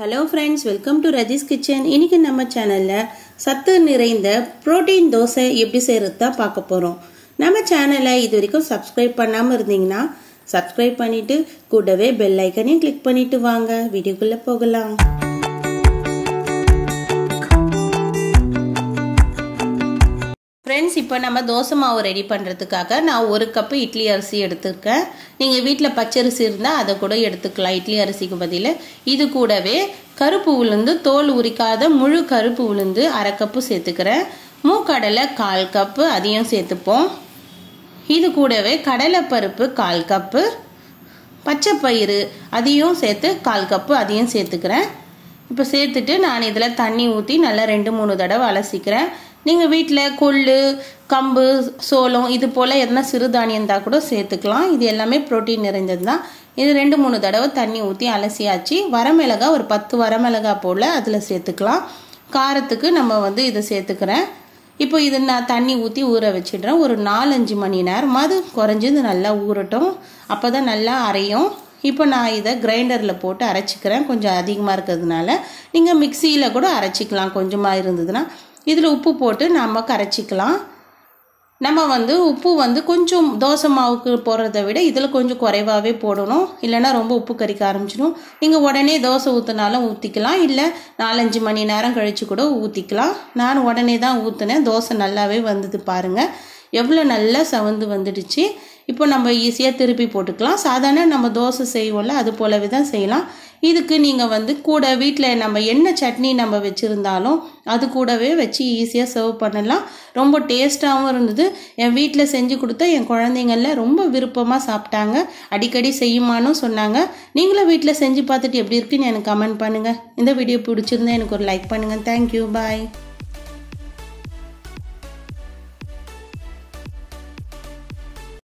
hello friends welcome to Raji's kitchen இன்றைக்கி நம்ம சேனலில் சத்து நிறைந்த ப்ரோட்டீன் தோசை எப்படி செய்கிறது தான் பார்க்க போகிறோம் நம்ம சேனலை இது வரைக்கும் சப்ஸ்கிரைப் பண்ணாமல் இருந்தீங்கன்னா சப்ஸ்கிரைப் பண்ணிவிட்டு கூடவே பெல் ஐக்கனையும் கிளிக் பண்ணிவிட்டு வாங்க வீடியோக்குள்ளே போகலாம் ஃப்ரெண்ட்ஸ் இப்போ நம்ம தோசை மாவு ரெடி பண்ணுறதுக்காக நான் ஒரு கப்பு இட்லி அரிசி எடுத்துருக்கேன் நீங்கள் வீட்டில் பச்சரிசி இருந்தால் அதை கூட எடுத்துக்கலாம் இட்லி அரிசிக்கு பதில் இது கூடவே கருப்பு உளுந்து தோல் உரிக்காத முழு கருப்பு உளுந்து அரை கப்பு சேர்த்துக்கிறேன் மூக்கடலை கால் கப்பு அதையும் சேர்த்துப்போம் இது கூடவே கடலைப்பருப்பு கால் கப்பு பச்சை பயிறு அதையும் சேர்த்து கால் கப்பு அதையும் சேர்த்துக்கிறேன் இப்போ சேர்த்துட்டு நான் இதில் தண்ணி ஊற்றி நல்லா ரெண்டு மூணு தடவை அலசிக்கிறேன் நீங்கள் வீட்டில் கொள்ளு கம்பு சோளம் இது போல் எதனா சிறுதானியம் தான் கூட சேர்த்துக்கலாம் இது எல்லாமே ப்ரோட்டீன் நிறைஞ்சது தான் இது ரெண்டு மூணு தடவை தண்ணி ஊற்றி அலசியாச்சு வரமிளகா ஒரு பத்து வரமிளகா போல் அதில் சேர்த்துக்கலாம் காரத்துக்கு நம்ம வந்து இதை சேர்த்துக்கிறேன் இப்போ இது நான் தண்ணி ஊற்றி ஊற வச்சிடுறேன் ஒரு நாலஞ்சு மணி நேரமாவது குறைஞ்சது நல்லா ஊறட்டும் அப்போ தான் நல்லா அரையும் இப்போ நான் இதை கிரைண்டரில் போட்டு அரைச்சிக்கிறேன் கொஞ்சம் அதிகமாக இருக்கிறதுனால நீங்கள் மிக்சியில் கூட அரைச்சிக்கலாம் கொஞ்சமாக இருந்ததுன்னா இதில் உப்பு போட்டு நம்ம கரைச்சிக்கலாம் நம்ம வந்து உப்பு வந்து கொஞ்சம் தோசை மாவுக்கு போடுறத விட இதில் கொஞ்சம் குறைவாகவே போடணும் இல்லைனா ரொம்ப உப்பு கறிக்க ஆரம்பிச்சிடும் நீங்கள் உடனே தோசை ஊற்றினாலும் ஊற்றிக்கலாம் இல்லை நாலஞ்சு மணி நேரம் கழித்து கூட ஊற்றிக்கலாம் நான் உடனே தான் ஊற்றினேன் தோசை நல்லாவே வந்தது பாருங்கள் எவ்வளோ நல்லா சவந்து வந்துடுச்சு இப்போ நம்ம ஈஸியாக திருப்பி போட்டுக்கலாம் சாதாரண நம்ம தோசை செய்வோம்ல அது போலவே தான் செய்யலாம் இதுக்கு நீங்கள் வந்து கூட வீட்டில் நம்ம என்ன சட்னி நம்ம வச்சுருந்தாலும் அது கூடவே வச்சு ஈஸியாக சர்வ் பண்ணலாம் ரொம்ப டேஸ்ட்டாகவும் இருந்தது என் வீட்டில் செஞ்சு கொடுத்தா என் குழந்தைங்கள ரொம்ப விருப்பமாக சாப்பிட்டாங்க அடிக்கடி செய்யுமானும் சொன்னாங்க நீங்களும் வீட்டில் செஞ்சு பார்த்துட்டு எப்படி இருக்குன்னு எனக்கு கமெண்ட் பண்ணுங்கள் இந்த வீடியோ பிடிச்சிருந்தா எனக்கு ஒரு லைக் பண்ணுங்கள் தேங்க்யூ பாய்